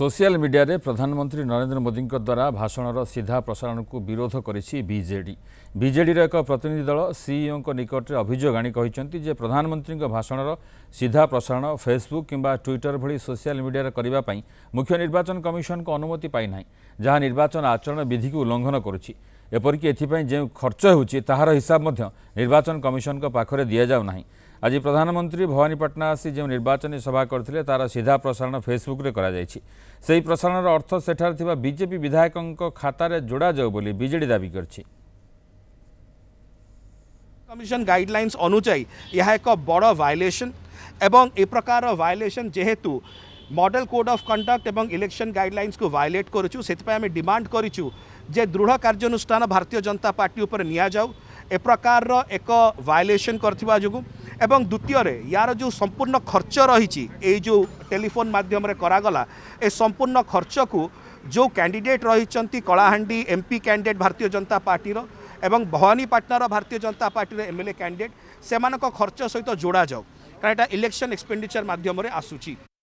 social মিডিয়ায় প্রধানমন্ত্রী নরেন্দ্র মোদী দ্বারা ভাষণর সিধা প্রসারণক বিরোধ করেছে বিজেডি বিজেডির এক প্রতিনিধি দল সিইও নিকটে অভিযোগ আনি যে প্রধানমন্ত্রী ভাষণর সিধা প্রসারণ ফেসবুক কিংবা টুইটর ভি সোশিয়াল মিডিয়ার করা মুখ্য নির্বাচন কমিশন অনুমতি পাই না যা নির্বাচন আচরণ বিধিকে উল্লঙ্ঘন করছে এপরিকি এথিপাই যে খরচ হচ্ছে তাহার হিসাব নির্বাচন কমিশন পাখে দিয়ে যাও না ଆଜି ପ୍ରଧାନମନ୍ତ୍ରୀ ଭବାନୀପାଟଣା ଆସି ଯେଉଁ ନିର୍ବାଚନୀ ସଭା କରିଥିଲେ ତା'ର ସିଧା ପ୍ରସାରଣ ଫେସବୁକ୍ରେ କରାଯାଇଛି ସେହି ପ୍ରସାରଣର ଅର୍ଥ ସେଠାରେ ଥିବା ବିଜେପି ବିଧାୟକଙ୍କ ଖାତାରେ ଯୋଡ଼ାଯାଉ ବୋଲି ବିଜେଡ଼ି ଦାବି କରିଛି କମିଶନ ଗାଇଡ଼ଲାଇନ୍ସ ଅନୁଯାୟୀ ଏହା ଏକ ବଡ଼ ଭାଇଲେସନ୍ ଏବଂ ଏ ପ୍ରକାର ଭାଇଲେସନ୍ ଯେହେତୁ মডেল কোড অফ কন্ডক্ট এবং ইলেকশন গাইডলাইন্স কু ভায়োলেট করছু সেপাই আমি ডিমান্ড করছু যে দৃঢ় কার্যানুষ্ঠান ভারতীয় জনতা পার্টি উপরে নিয়া যাও এ প্রকার এক ভায়োলেসন করা যোগুঁ এবং দ্বিতীয়রে ইয়ার যে সম্পূর্ণ খরচ রয়েছে এই যে টেলিফোন মাধ্যমে করাগলা এ সম্পূর্ণ খরচকু যে ক্যাডিডেট রয়েছেন কলাহাণ্ডি এমপি ক্যাডিডেট ভারতীয় জনতা পার্টির এবং ভবানীপাটনার ভারতীয় জনতা পার্টির এমএলএ ক্যাডিডেট সে খরচ সহ যোড়া যাও কারণ এটা ইলেকশন এক্সপেন্ডিচর মাধ্যমে আসুচি